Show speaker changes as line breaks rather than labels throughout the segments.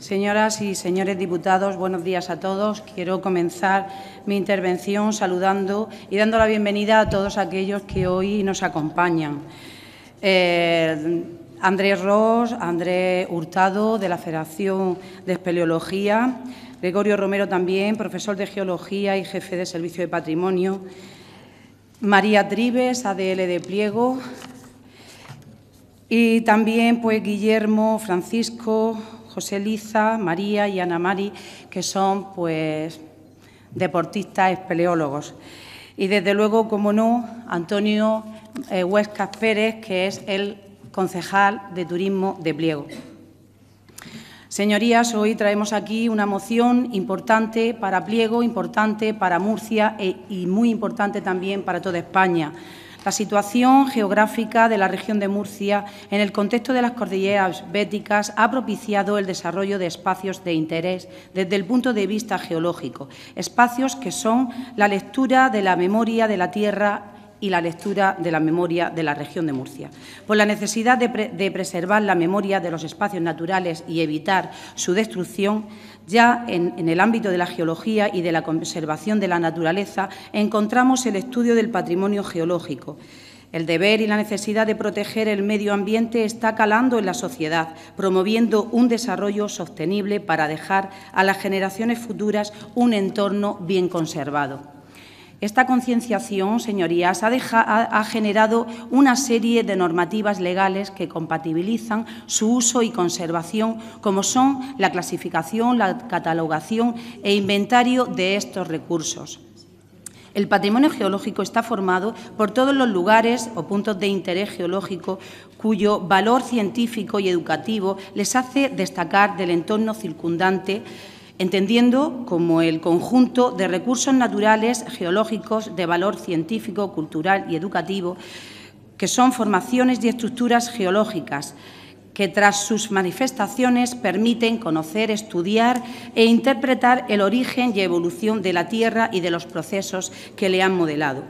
Señoras y señores diputados, buenos días a todos. Quiero comenzar mi intervención saludando y dando la bienvenida a todos aquellos que hoy nos acompañan. Eh, Andrés Ross, Andrés Hurtado, de la Federación de Espeleología, Gregorio Romero también, profesor de Geología y jefe de Servicio de Patrimonio, María Trives, ADL de Pliego, y también pues Guillermo, Francisco, José Liza, María y Ana Mari, que son pues deportistas espeleólogos. Y desde luego, como no, Antonio eh, Pérez, que es el concejal de Turismo de Pliego. Señorías, hoy traemos aquí una moción importante para Pliego, importante para Murcia eh, y muy importante también para toda España la situación geográfica de la región de Murcia en el contexto de las cordilleras béticas ha propiciado el desarrollo de espacios de interés desde el punto de vista geológico, espacios que son la lectura de la memoria de la tierra y la lectura de la memoria de la región de Murcia. Por la necesidad de, preservar la memoria de los espacios naturales y evitar su destrucción, ya en el ámbito de la geología y de la conservación de la naturaleza encontramos el estudio del patrimonio geológico. El deber y la necesidad de proteger el medio ambiente está calando en la sociedad, promoviendo un desarrollo sostenible para dejar a las generaciones futuras un entorno bien conservado. Esta concienciación, señorías, ha, generado una serie de normativas legales que compatibilizan su uso y conservación, como son la clasificación, la catalogación e inventario de estos recursos. El patrimonio geológico está formado por todos los lugares o puntos de interés geológico cuyo valor científico y educativo les hace destacar del entorno circundante entendiendo como el conjunto de recursos naturales, geológicos, de valor científico, cultural y educativo, que son formaciones y estructuras geológicas que tras sus manifestaciones permiten conocer, estudiar e interpretar el origen y evolución de la Tierra y de los procesos que le han modelado.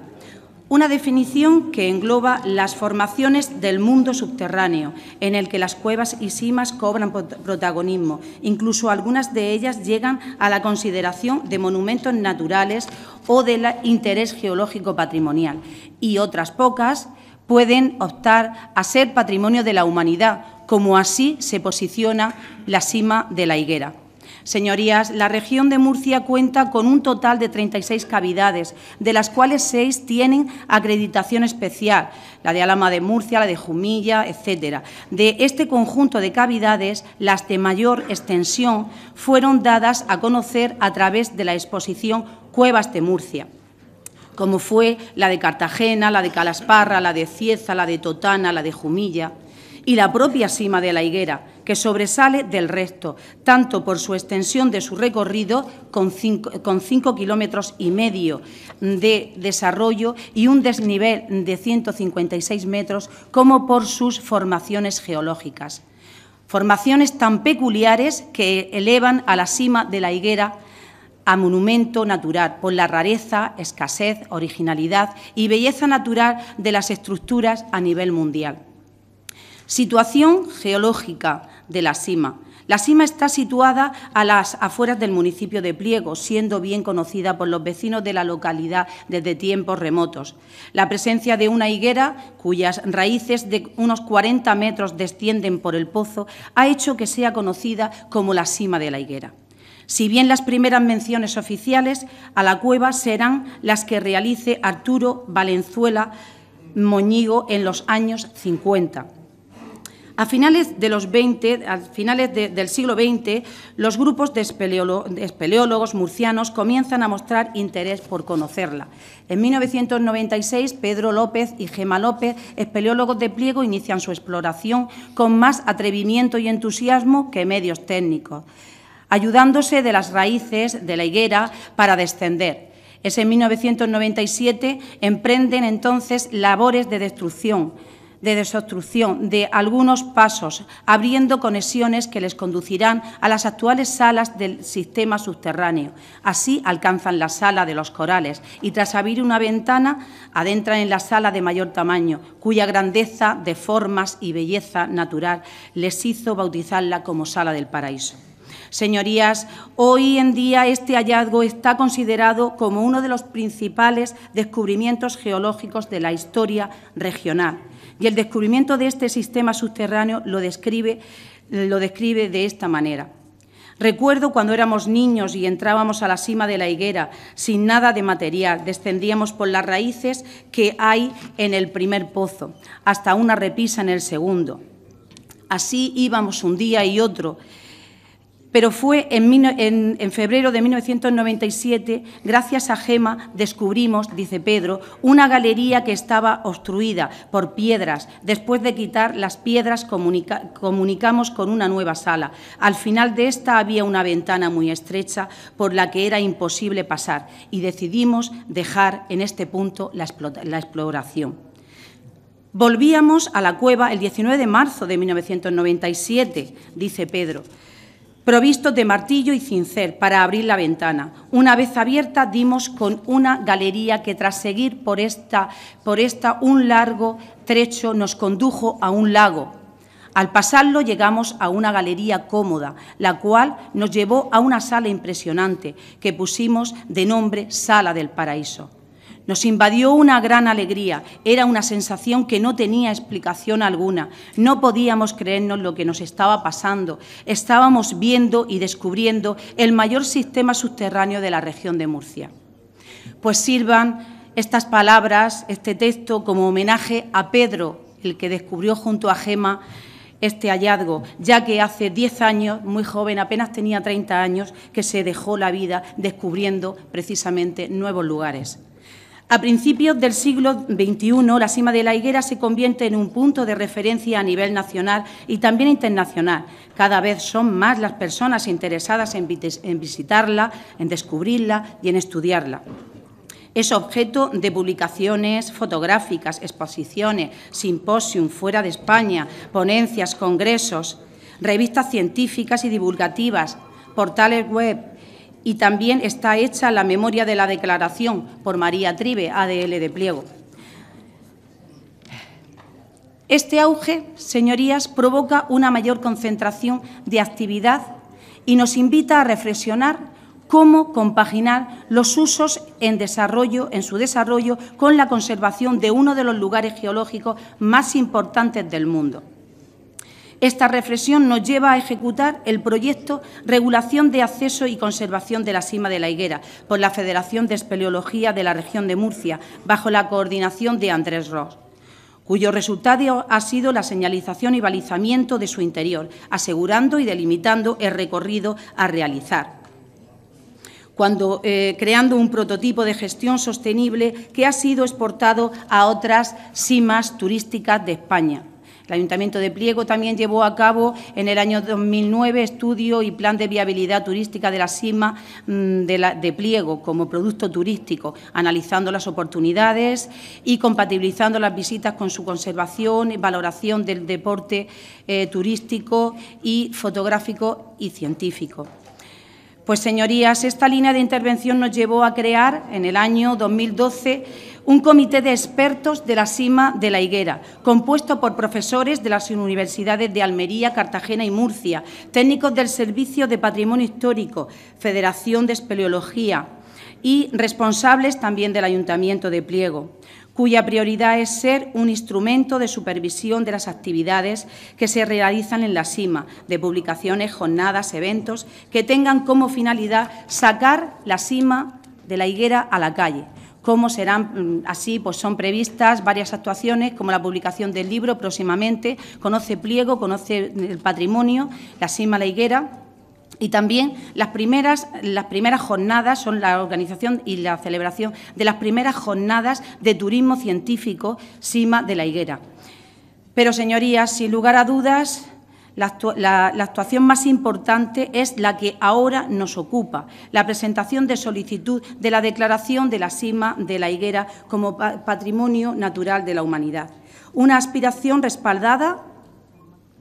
Una definición que engloba las formaciones del mundo subterráneo, en el que las cuevas y simas cobran protagonismo. Incluso algunas de ellas llegan a la consideración de monumentos naturales o de interés geológico patrimonial. Y otras pocas pueden optar a ser patrimonio de la humanidad, como así se posiciona la cima de la higuera. Señorías, la región de Murcia cuenta con un total de 36 cavidades, de las cuales seis tienen acreditación especial, la de Alama de Murcia, la de Jumilla, etcétera. De este conjunto de cavidades, las de mayor extensión fueron dadas a conocer a través de la exposición Cuevas de Murcia como fue la de Cartagena, la de Calasparra, la de Cieza, la de Totana, la de Jumilla y la propia cima de la Higuera, que sobresale del resto, tanto por su extensión de su recorrido, con cinco kilómetros y medio de desarrollo y un desnivel de 156 metros, como por sus formaciones geológicas. Formaciones tan peculiares que elevan a la cima de la higuera a monumento natural por la rareza, escasez, originalidad y belleza natural de las estructuras a nivel mundial. Situación geológica de la cima. La cima está situada a las afueras del municipio de Pliego, siendo bien conocida por los vecinos de la localidad desde tiempos remotos. La presencia de una higuera, cuyas raíces de unos 40 metros descienden por el pozo, ha hecho que sea conocida como la cima de la higuera. Si bien las primeras menciones oficiales a la cueva serán las que realice Arturo Valenzuela Moñigo en los años 50 a finales del siglo XX, los grupos de espeleólogos murcianos comienzan a mostrar interés por conocerla. En 1996, Pedro López y Gema López, espeleólogos de pliego, inician su exploración con más atrevimiento y entusiasmo que medios técnicos, ayudándose de las raíces de la higuera para descender. Es en 1997 emprenden entonces labores de destrucción de desobstrucción de algunos pasos, abriendo conexiones que les conducirán a las actuales salas del sistema subterráneo. Así alcanzan la sala de los corales y tras abrir una ventana adentran en la sala de mayor tamaño, cuya grandeza de formas y belleza natural les hizo bautizarla como sala del paraíso. Señorías, hoy en día este hallazgo está considerado como uno de los principales descubrimientos geológicos de la historia regional y el descubrimiento de este sistema subterráneo lo describe, lo describe de esta manera. Recuerdo cuando éramos niños y entrábamos a la cima de la higuera, sin nada de material, descendíamos por las raíces que hay en el primer pozo, hasta una repisa en el segundo. Así íbamos un día y otro, pero fue en, febrero de 1997, gracias a Gema, descubrimos, dice Pedro, una galería que estaba obstruida por piedras. Después de quitar las piedras comunicamos con una nueva sala. Al final de esta había una ventana muy estrecha por la que era imposible pasar y decidimos dejar en este punto la exploración. Volvíamos a la cueva el 19 de marzo de 1997, dice Pedro provistos de martillo y cincel para abrir la ventana. Una vez abierta, dimos con una galería que tras seguir por esta, por esta un largo trecho nos condujo a un lago. Al pasarlo llegamos a una galería cómoda, la cual nos llevó a una sala impresionante que pusimos de nombre Sala del Paraíso. Nos invadió una gran alegría, era una sensación que no tenía explicación alguna. No podíamos creernos lo que nos estaba pasando. Estábamos viendo y descubriendo el mayor sistema subterráneo de la región de Murcia. Pues sirvan estas palabras, este texto, como homenaje a Pedro, el que descubrió junto a Gema este hallazgo, ya que hace 10 años, muy joven, apenas tenía 30 años, que se dejó la vida descubriendo precisamente nuevos lugares. A principios del siglo XXI, la cima de la higuera se convierte en un punto de referencia a nivel nacional y también internacional. Cada vez son más las personas interesadas en, visitarla, en descubrirla y en estudiarla. Es objeto de publicaciones fotográficas, exposiciones, simposium fuera de España, ponencias, congresos, revistas científicas y divulgativas, portales web, y también está hecha la memoria de la declaración por María Tribe, ADL de Pliego. Este auge, señorías, provoca una mayor concentración de actividad y nos invita a reflexionar cómo compaginar los usos en desarrollo, en su desarrollo, con la conservación de uno de los lugares geológicos más importantes del mundo. Esta reflexión nos lleva a ejecutar el proyecto Regulación de Acceso y Conservación de la Sima de la Higuera por la Federación de Espeleología de la Región de Murcia, bajo la coordinación de Andrés Ross cuyo resultado ha sido la señalización y balizamiento de su interior, asegurando y delimitando el recorrido a realizar cuando eh, creando un prototipo de gestión sostenible que ha sido exportado a otras simas turísticas de España. El Ayuntamiento de Pliego también llevó a cabo en el año 2009 estudio y plan de viabilidad turística de la cima mm, de, Pliego como producto turístico, analizando las oportunidades y compatibilizando las visitas con su conservación y valoración del deporte eh, turístico y fotográfico y científico. Pues, señorías, esta línea de intervención nos llevó a crear, en el año 2012, un comité de expertos de la Sima de la higuera, compuesto por profesores de las universidades de Almería, Cartagena y Murcia, técnicos del Servicio de Patrimonio Histórico, Federación de Espeleología y responsables también del Ayuntamiento de Pliego cuya prioridad es ser un instrumento de supervisión de las actividades que se realizan en la CIMA, de publicaciones, jornadas, eventos, que tengan como finalidad sacar la CIMA de la higuera a la calle, cómo serán mm, así, pues son previstas varias actuaciones como la publicación del libro próximamente, Conoce Pliego, Conoce el Patrimonio, La Sima La Higuera, y también las primeras, las primeras jornadas son la organización y la celebración de las primeras jornadas de turismo científico Sima de la Higuera. Pero, señorías, sin lugar a dudas, la, actuación más importante es la que ahora nos ocupa, la presentación de solicitud de la declaración de la Sima de la higuera como patrimonio natural de la humanidad. Una aspiración respaldada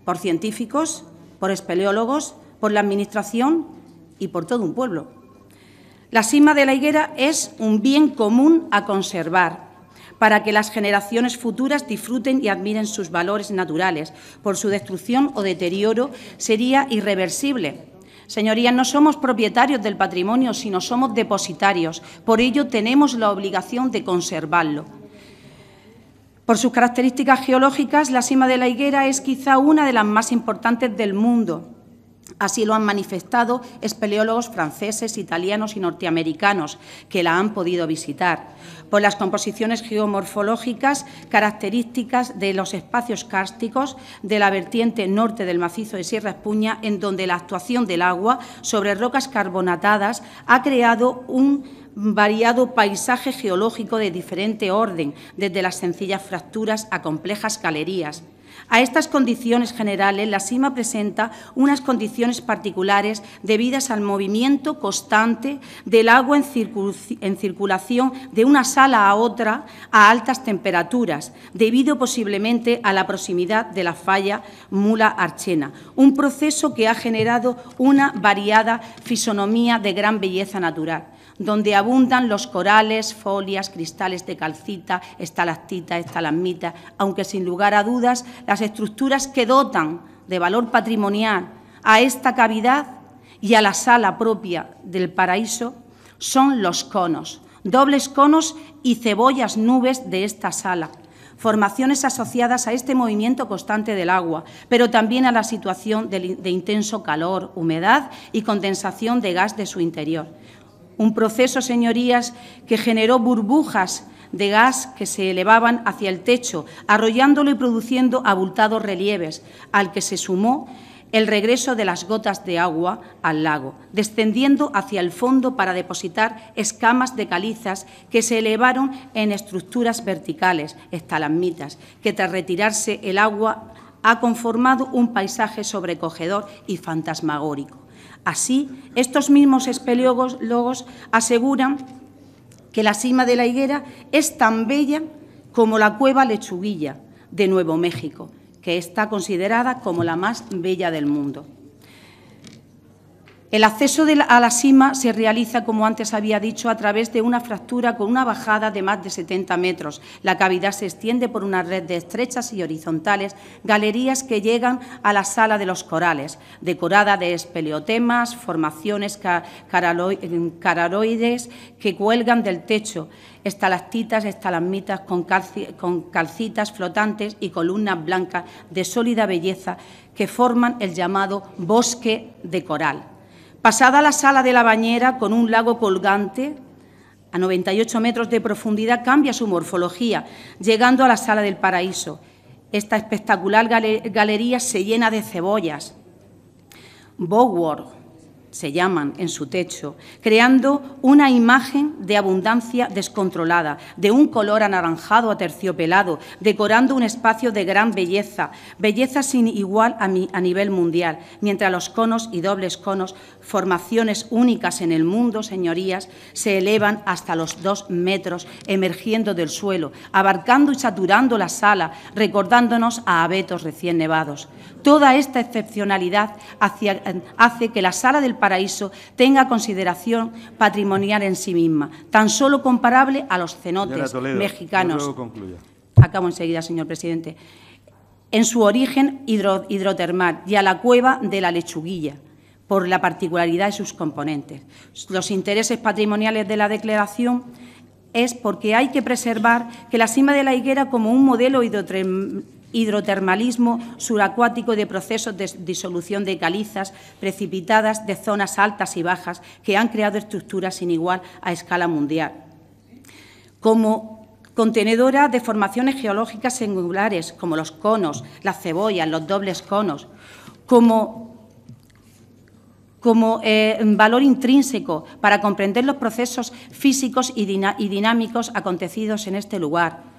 por científicos, por espeleólogos, por la Administración y por todo un pueblo. La cima de la higuera es un bien común a conservar para que las generaciones futuras disfruten y admiren sus valores naturales. Por su destrucción o deterioro sería irreversible. Señorías, no somos propietarios del patrimonio, sino somos depositarios. Por ello, tenemos la obligación de conservarlo. Por sus características geológicas, la cima de la higuera es quizá una de las más importantes del mundo. Así lo han manifestado espeleólogos franceses, italianos y norteamericanos que la han podido visitar, por las composiciones geomorfológicas características de los espacios kársticos de la vertiente norte del macizo de Sierra Espuña, en donde la actuación del agua sobre rocas carbonatadas ha creado un variado paisaje geológico de diferente orden, desde las sencillas fracturas a complejas galerías. A estas condiciones generales, la CIMA presenta unas condiciones particulares debidas al movimiento constante del agua en, circulación de una sala a otra a altas temperaturas, debido posiblemente a la proximidad de la falla Mula-Archena, un proceso que ha generado una variada fisonomía de gran belleza natural donde abundan los corales, folias, cristales de calcita, estalactita, estalagmitas, aunque sin lugar a dudas las estructuras que dotan de valor patrimonial a esta cavidad y a la sala propia del paraíso son los conos, dobles conos y cebollas nubes de esta sala, formaciones asociadas a este movimiento constante del agua, pero también a la situación de, intenso calor, humedad y condensación de gas de su interior. Un proceso, señorías, que generó burbujas de gas que se elevaban hacia el techo, arrollándolo y produciendo abultados relieves, al que se sumó el regreso de las gotas de agua al lago, descendiendo hacia el fondo para depositar escamas de calizas que se elevaron en estructuras verticales, estalagmitas, que tras retirarse el agua ha conformado un paisaje sobrecogedor y fantasmagórico. Así, estos mismos espeleólogos aseguran que la cima de la higuera es tan bella como la cueva Lechuguilla de Nuevo México, que está considerada como la más bella del mundo. El acceso a la cima se realiza, como antes había dicho, a través de una fractura con una bajada de más de 70 metros. La cavidad se extiende por una red de estrechas y horizontales galerías que llegan a la sala de los corales, decorada de espeleotemas, formaciones cararoides eh, que cuelgan del techo, estalactitas, estalagmitas con calcitas flotantes y columnas blancas de sólida belleza que forman el llamado bosque de coral. Pasada la sala de la bañera con un lago colgante, a 98 metros de profundidad cambia su morfología, llegando a la sala del paraíso. Esta espectacular galería se llena de cebollas, Bowworth, se llaman en su techo, creando una imagen de abundancia descontrolada, de un color anaranjado terciopelado, decorando un espacio de gran belleza, belleza sin igual a, a nivel mundial, mientras los conos y dobles conos, formaciones únicas en el mundo, señorías, se elevan hasta los dos metros, emergiendo del suelo, abarcando y saturando la sala, recordándonos a abetos recién nevados. Toda esta excepcionalidad hace que la Sala del Paraíso tenga consideración patrimonial en sí misma, tan solo comparable a los cenotes mexicanos. Acabo enseguida, señor presidente. En su origen hidrotermal y a la cueva de la lechuguilla por la particularidad de sus componentes. Los intereses patrimoniales de la declaración es porque hay que preservar que la cima de la higuera como un modelo hidrotermal hidrotermalismo suracuático de procesos de disolución de calizas precipitadas de zonas altas y bajas que han creado estructuras sin igual a escala mundial. Como contenedora de formaciones geológicas singulares, como los conos, las cebollas, los dobles conos, como, como eh, valor intrínseco para comprender los procesos físicos y dinámicos acontecidos en este lugar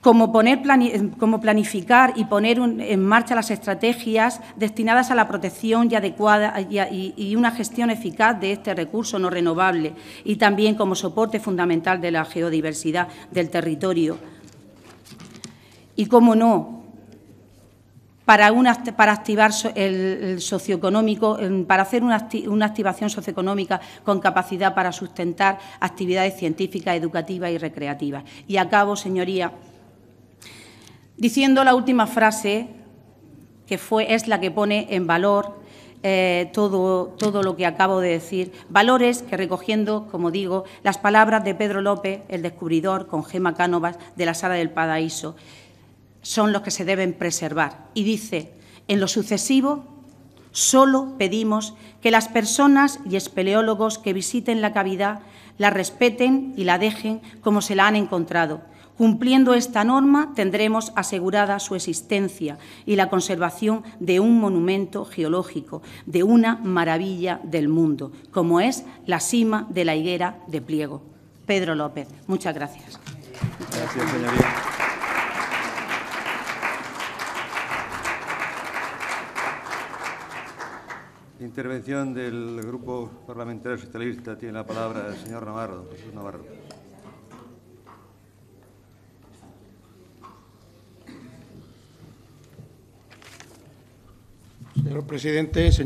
como, poner em, planificar y poner en marcha las estrategias destinadas a la protección y, adecuada, y, una gestión eficaz de este recurso no renovable y también como soporte fundamental de la geodiversidad del territorio. Y cómo no, para, para activar el, socioeconómico, para hacer una, una, activación socioeconómica con capacidad para sustentar actividades científicas, educativas y recreativas. Y acabo, señoría diciendo la última frase, que fue, es la que pone en valor eh, todo, todo lo que acabo de decir, valores que recogiendo, como digo, las palabras de Pedro López, el descubridor, con Gema Cánovas, de la Sala del Paraíso, son los que se deben preservar. Y dice, en lo sucesivo, solo pedimos que las personas y espeleólogos que visiten la cavidad la respeten y la dejen como se la han encontrado Cumpliendo esta norma, tendremos asegurada su existencia y la conservación de un monumento geológico, de una maravilla del mundo, como es la cima de la higuera de Pliego. Pedro López, muchas gracias. Gracias, señoría. Intervención del Grupo Parlamentario Socialista. Tiene la palabra el señor Navarro. Señor presidente, señor.